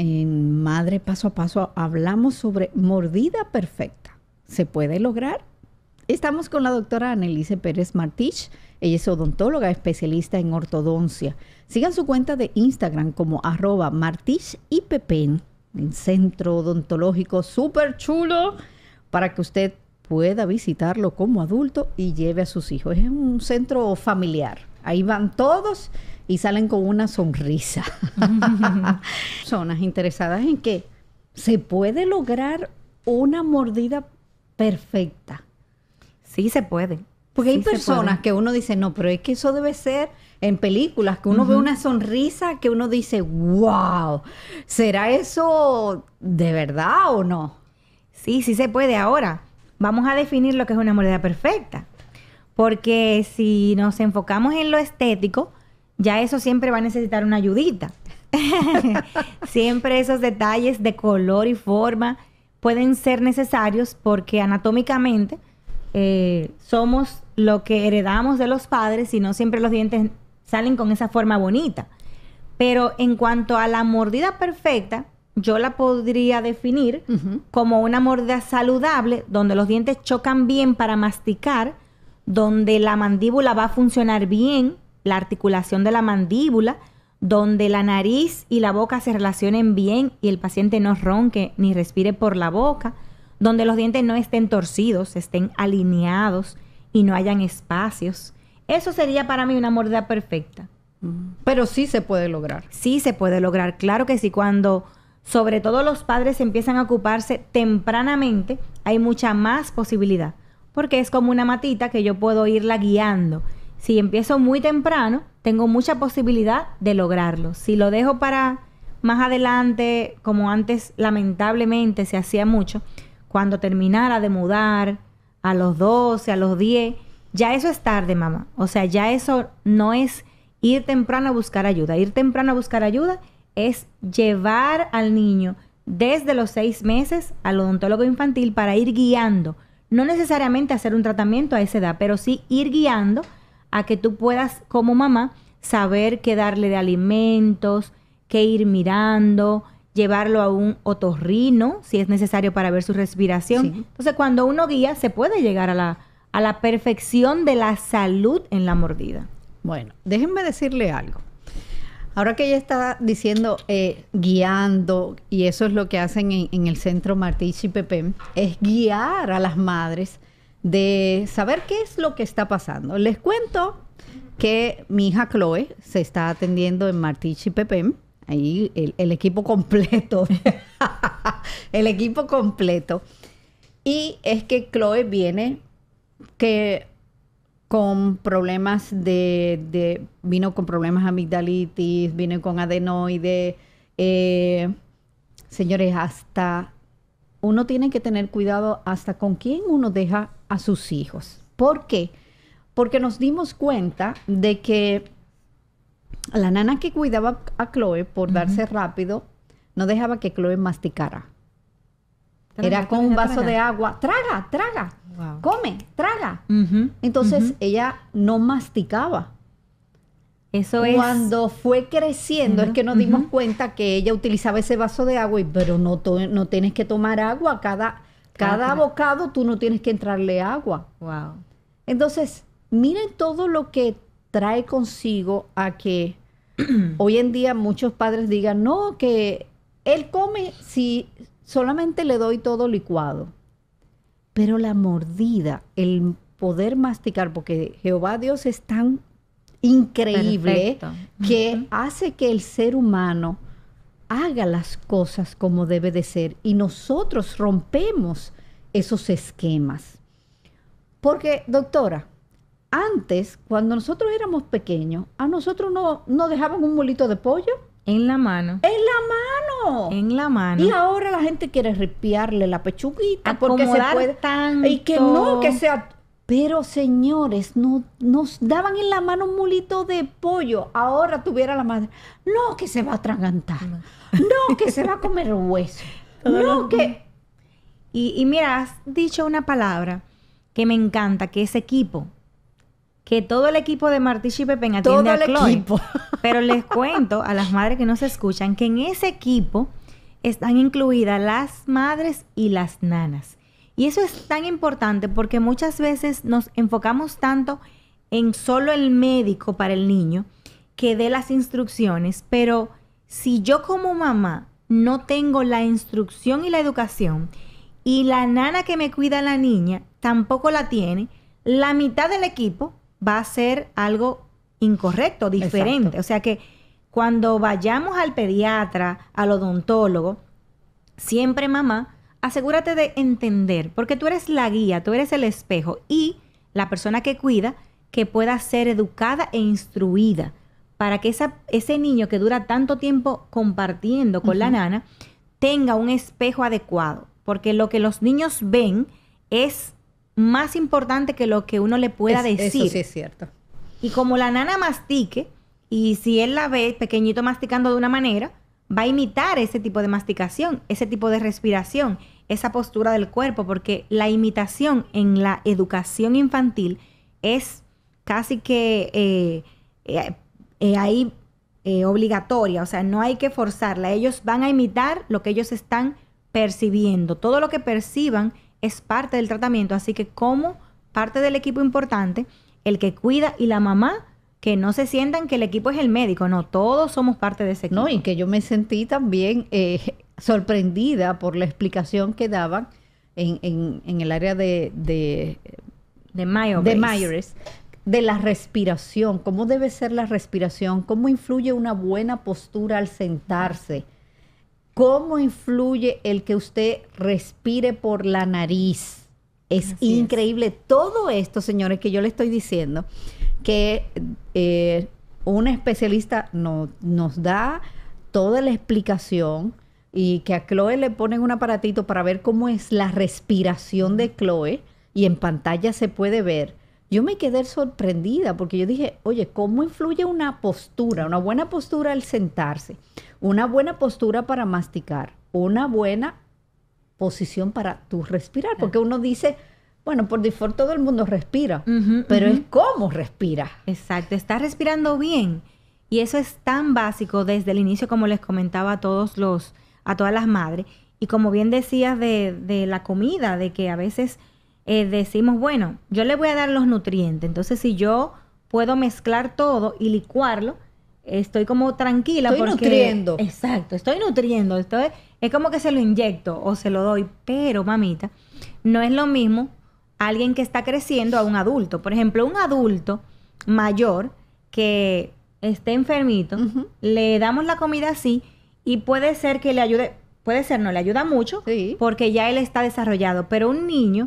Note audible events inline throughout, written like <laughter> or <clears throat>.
en Madre Paso a Paso hablamos sobre mordida perfecta. ¿Se puede lograr? Estamos con la doctora Annelise Pérez Martich. Ella es odontóloga especialista en ortodoncia. Sigan su cuenta de Instagram como arroba martich y pepén el centro odontológico súper chulo para que usted pueda visitarlo como adulto y lleve a sus hijos. Es un centro familiar. Ahí van todos y salen con una sonrisa. <laughs> Personas interesadas en que se puede lograr una mordida perfecta. Sí, se puede. Porque hay personas que uno dice, no, pero es que eso debe ser en películas, que uno ve una sonrisa que uno dice, wow, ¿será eso de verdad o no? Sí, sí se puede. Ahora, vamos a definir lo que es una mordida perfecta. Porque si nos enfocamos en lo estético, ya eso siempre va a necesitar una ayudita. <laughs> siempre esos detalles de color y forma pueden ser necesarios porque anatómicamente eh, somos lo que heredamos de los padres y no siempre los dientes salen con esa forma bonita. Pero en cuanto a la mordida perfecta, yo la podría definir como una mordida saludable donde los dientes chocan bien para masticar donde la mandíbula va a funcionar bien, la articulación de la mandíbula, donde la nariz y la boca se relacionen bien y el paciente no ronque ni respire por la boca, donde los dientes no estén torcidos, estén alineados y no hayan espacios. Eso sería para mí una mordida perfecta. Mm. Pero sí se puede lograr. Sí se puede lograr, claro que sí. Cuando sobre todo los padres empiezan a ocuparse tempranamente, hay mucha más posibilidad porque es como una matita que yo puedo irla guiando. Si empiezo muy temprano, tengo mucha posibilidad de lograrlo. Si lo dejo para más adelante, como antes lamentablemente se hacía mucho, cuando terminara de mudar a los 12, a los 10, ya eso es tarde, mamá. O sea, ya eso no es ir temprano a buscar ayuda. Ir temprano a buscar ayuda es llevar al niño desde los seis meses al odontólogo infantil para ir guiando no necesariamente hacer un tratamiento a esa edad, pero sí ir guiando a que tú puedas como mamá saber qué darle de alimentos, qué ir mirando, llevarlo a un otorrino si es necesario para ver su respiración. Entonces, cuando uno guía, se puede llegar a la, a la perfección de la salud en la mordida. Bueno, déjenme decirle algo. Ahora que ella está diciendo eh, guiando, y eso es lo que hacen en, el Centro Martich y Pepe, es guiar a las madres de saber qué es lo que está pasando. Les cuento que mi hija Chloe se está atendiendo en Martich y Pepe. Ahí el, el equipo completo. <laughs> el equipo completo. Y es que Chloe viene que con problemas de, vino con problemas amigdalitis, vino con adenoides eh, señores, hasta uno tiene que tener cuidado hasta con quién uno deja a sus hijos. ¿Por qué? Porque nos dimos cuenta de que la nana que cuidaba a Chloe por darse rápido no dejaba que Chloe masticara. Era con un vaso de agua. Traga, traga. Come, traga. Entonces ella no masticaba. Eso es. Cuando fue creciendo, es que nos dimos cuenta que ella utilizaba ese vaso de agua, y, pero no, no tienes que tomar agua. Cada, cada bocado tú no tienes que entrarle agua. Wow. Entonces, miren todo lo que trae consigo a que <clears throat> hoy en día muchos padres digan, no, que él come si solamente le doy todo licuado. Pero la mordida, el poder masticar, porque Jehová Dios es tan increíble que hace que el ser humano haga las cosas como debe de ser y nosotros rompemos esos esquemas. Porque, doctora, antes, cuando nosotros éramos pequeños, a nosotros no, no dejaban un molito de pollo en la mano. En la mano. En la mano. Y ahora la gente quiere ripiarle la pechuguita porque se puede tanto. y que no que sea pero señores, no, nos daban en la mano un mulito de pollo. Ahora tuviera la madre. No que se va a atragantar. No, que se va a comer hueso. <laughs> no que. Y, y mira, has dicho una palabra que me encanta, que ese equipo que todo el equipo de Martí Pepe atiende todo a el Equipo. <laughs> Pero les cuento a las madres que no se escuchan que en ese equipo están incluidas las madres y las nanas. Y eso es tan importante porque muchas veces nos enfocamos tanto en solo el médico para el niño que dé las instrucciones, pero si yo como mamá no tengo la instrucción y la educación y la nana que me cuida a la niña tampoco la tiene, la mitad del equipo va a ser algo incorrecto, diferente. O sea que cuando vayamos al pediatra, al odontólogo, siempre mamá, asegúrate de entender, porque tú eres la guía, tú eres el espejo y la persona que cuida que pueda ser educada e instruida para que ese niño que dura tanto tiempo compartiendo con la nana tenga un espejo adecuado, porque lo que los niños ven es más importante que lo que uno le pueda decir. Eso sí es cierto. Y como la nana mastique, y si él la ve pequeñito masticando de una manera, va a imitar ese tipo de masticación, ese tipo de respiración, esa postura del cuerpo, porque la imitación en la educación infantil es casi que eh, eh, eh, ahí obligatoria, o sea, no hay que forzarla, ellos van a imitar lo que ellos están percibiendo, todo lo que perciban es parte del tratamiento, así que como parte del equipo importante, el que cuida y la mamá, que no se sientan que el equipo es el médico, no, todos somos parte de ese equipo. No, y que yo me sentí también eh, sorprendida por la explicación que daban en, en, el área de... de de De de la respiración, cómo debe ser la respiración, cómo influye una buena postura al sentarse, ¿Cómo influye el que usted respire por la nariz? Es increíble todo esto, señores, que yo le estoy diciendo, que eh, un especialista no, nos da toda la explicación y que a Chloe le ponen un aparatito para ver cómo es la respiración de Chloe y en pantalla se puede ver yo me quedé sorprendida porque yo dije, oye, ¿cómo influye una postura? Una buena postura al sentarse, una buena postura para masticar, una buena posición para tu respirar, porque uno dice, bueno, por default todo el mundo respira, pero es cómo respira. Exacto, estás respirando bien. Y eso es tan básico desde el inicio, como les comentaba a todos los, a todas las madres. Y como bien decías de, de la comida, de que a veces eh, decimos, bueno, yo le voy a dar los nutrientes. Entonces, si yo puedo mezclar todo y licuarlo, estoy como tranquila. Estoy nutriendo. Exacto, estoy nutriendo. Estoy, es como que se lo inyecto o se lo doy. Pero, mamita, no es lo mismo alguien que está creciendo a un adulto. Por ejemplo, un adulto mayor que esté enfermito, le damos la comida así y puede ser que le ayude, puede ser no, le ayuda mucho porque ya él está desarrollado. Pero un niño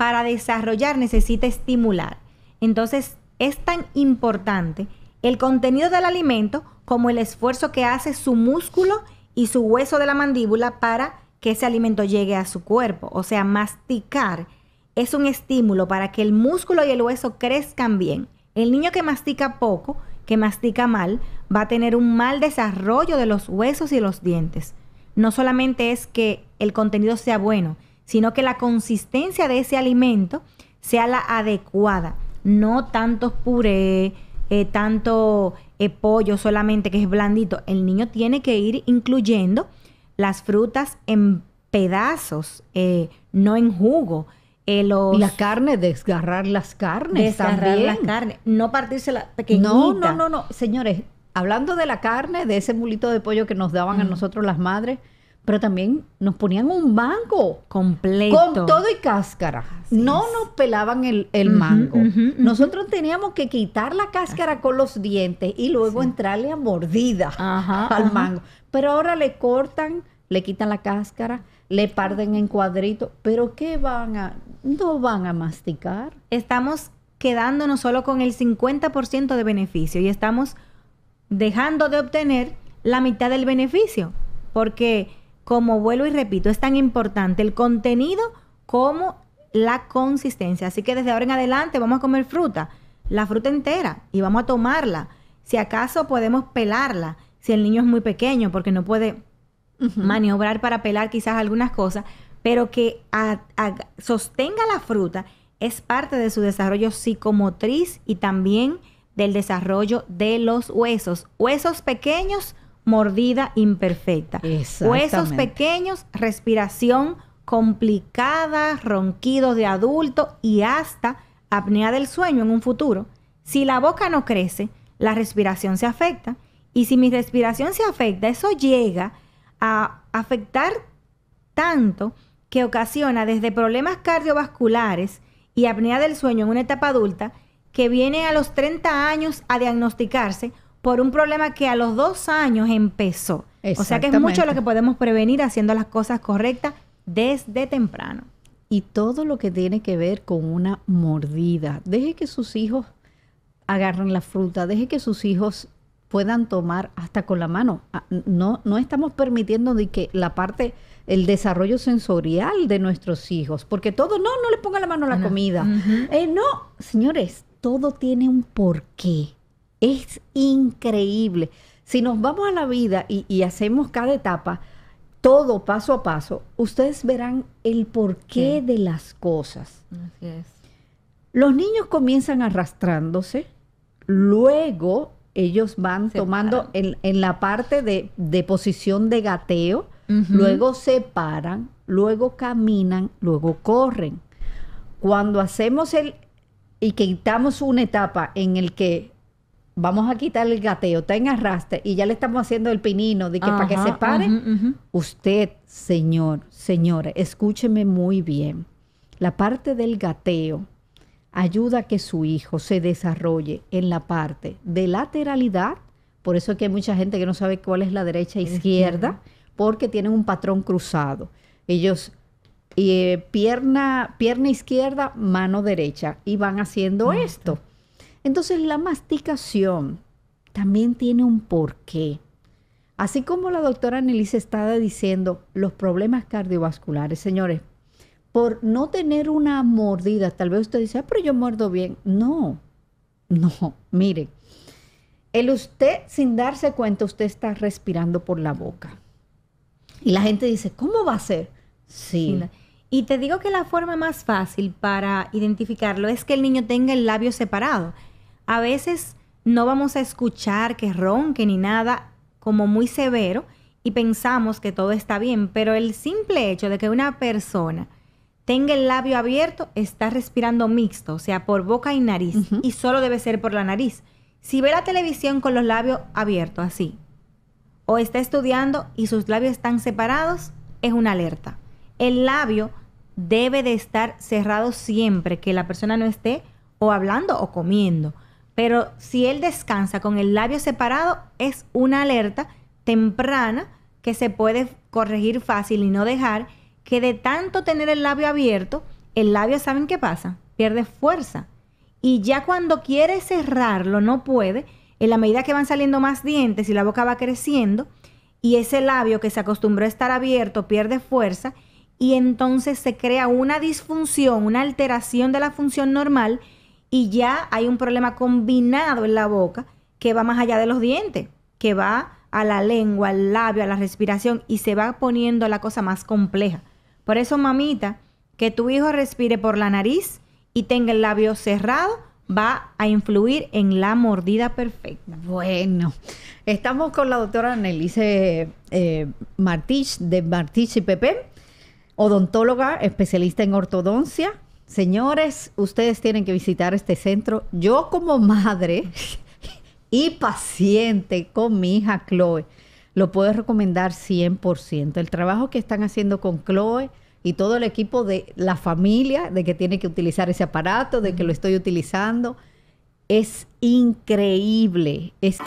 para desarrollar necesita estimular. Entonces, es tan importante el contenido del alimento como el esfuerzo que hace su músculo y su hueso de la mandíbula para que ese alimento llegue a su cuerpo. O sea, masticar es un estímulo para que el músculo y el hueso crezcan bien. El niño que mastica poco, que mastica mal, va a tener un mal desarrollo de los huesos y los dientes. No solamente es que el contenido sea bueno, sino que la consistencia de ese alimento sea la adecuada, no eh, tanto puré, eh, tanto pollo solamente que es blandito. El niño tiene que ir incluyendo las frutas en pedazos, eh, no en jugo. Los, la carne, desgarrar las carnes. Desgarrar las carnes, no partirse la pequeñita. No, no, no, no. Señores, hablando de la carne, de ese mulito de pollo que nos daban a nosotros las madres, pero también nos ponían un mango. Completo. Con todo y cáscara. no nos pelaban el, mango. Nosotros teníamos que quitar la cáscara con los dientes y luego entrarle a mordida <laughs> al mango. Pero ahora le cortan, le quitan la cáscara, le parden en cuadritos. ¿Pero qué van a...? No van a masticar. Estamos quedándonos solo con el 50% de beneficio y estamos dejando de obtener la mitad del beneficio. Porque como vuelo y repito, es tan importante el contenido como la consistencia. Así que desde ahora en adelante vamos a comer fruta, la fruta entera, y vamos a tomarla. Si acaso podemos pelarla, si el niño es muy pequeño, porque no puede maniobrar para pelar quizás algunas cosas, pero que sostenga la fruta es parte de su desarrollo psicomotriz y también del desarrollo de los huesos. Huesos pequeños, mordida imperfecta. Huesos pequeños, respiración complicada, ronquidos de adulto y hasta apnea del sueño en un futuro. Si la boca no crece, la respiración se afecta. Y si mi respiración se afecta, eso llega a afectar tanto que ocasiona desde problemas cardiovasculares y apnea del sueño en una etapa adulta que viene a los 30 años a diagnosticarse por un problema que a los dos años empezó. O sea que es mucho lo que podemos prevenir haciendo las cosas correctas desde temprano. Y todo lo que tiene que ver con una mordida. Deje que sus hijos agarren la fruta, deje que sus hijos puedan tomar hasta con la mano. Ah, no, no estamos permitiendo de que la parte, el desarrollo sensorial de nuestros hijos, porque todo, no, no le ponga la mano a la comida. Eh, no, señores, todo tiene un porqué. Es increíble. Si nos vamos a la vida y, hacemos cada etapa, todo paso a paso, ustedes verán el porqué de las cosas. Así es. Los niños comienzan arrastrándose, luego ellos van tomando en, la parte de, posición de gateo, luego se paran, luego caminan, luego corren. Cuando hacemos el y quitamos una etapa en el que vamos a quitar el gateo, está en arrastre y ya le estamos haciendo el pinino de que para que se pare. Usted, señor, señora, escúcheme muy bien. La parte del gateo ayuda a que su hijo se desarrolle en la parte de lateralidad, por eso es que hay mucha gente que no sabe cuál es la derecha e izquierda, porque tienen un patrón cruzado. Ellos eh, pierna, pierna izquierda, mano derecha, y van haciendo esto. Entonces la masticación también tiene un porqué. Así como la doctora Annelise estaba diciendo, los problemas cardiovasculares, señores, por no tener una mordida, tal vez usted dice, ah, pero yo muerdo bien. No, no, mire, el usted sin darse cuenta, usted está respirando por la boca. Y la gente dice, ¿cómo va a ser? sí. Y te digo que la forma más fácil para identificarlo es que el niño tenga el labio separado. A veces no vamos a escuchar que ronque ni nada como muy severo y pensamos que todo está bien, pero el simple hecho de que una persona tenga el labio abierto está respirando mixto, o sea, por boca y nariz, y solo debe ser por la nariz. Si ve la televisión con los labios abiertos, así, o está estudiando y sus labios están separados, es una alerta. El labio debe de estar cerrado siempre que la persona no esté o hablando o comiendo. Pero si él descansa con el labio separado, es una alerta temprana que se puede corregir fácil y no dejar que de tanto tener el labio abierto, el labio, ¿saben qué pasa? Pierde fuerza. Y ya cuando quiere cerrarlo, no puede, en la medida que van saliendo más dientes y la boca va creciendo, y ese labio que se acostumbró a estar abierto pierde fuerza, y entonces se crea una disfunción, una alteración de la función normal, y ya hay un problema combinado en la boca que va más allá de los dientes, que va a la lengua, al labio, a la respiración y se va poniendo la cosa más compleja. Por eso, mamita, que tu hijo respire por la nariz y tenga el labio cerrado, va a influir en la mordida perfecta. Bueno, estamos con la doctora Anneliese eh, Martich de Martich y Pepe, odontóloga, especialista en ortodoncia, Señores, ustedes tienen que visitar este centro. Yo como madre <laughs> y paciente con mi hija Chloe, lo puedo recomendar 100%. El trabajo que están haciendo con Chloe y todo el equipo de la familia, de que tiene que utilizar ese aparato, de que lo estoy utilizando, es increíble. Es...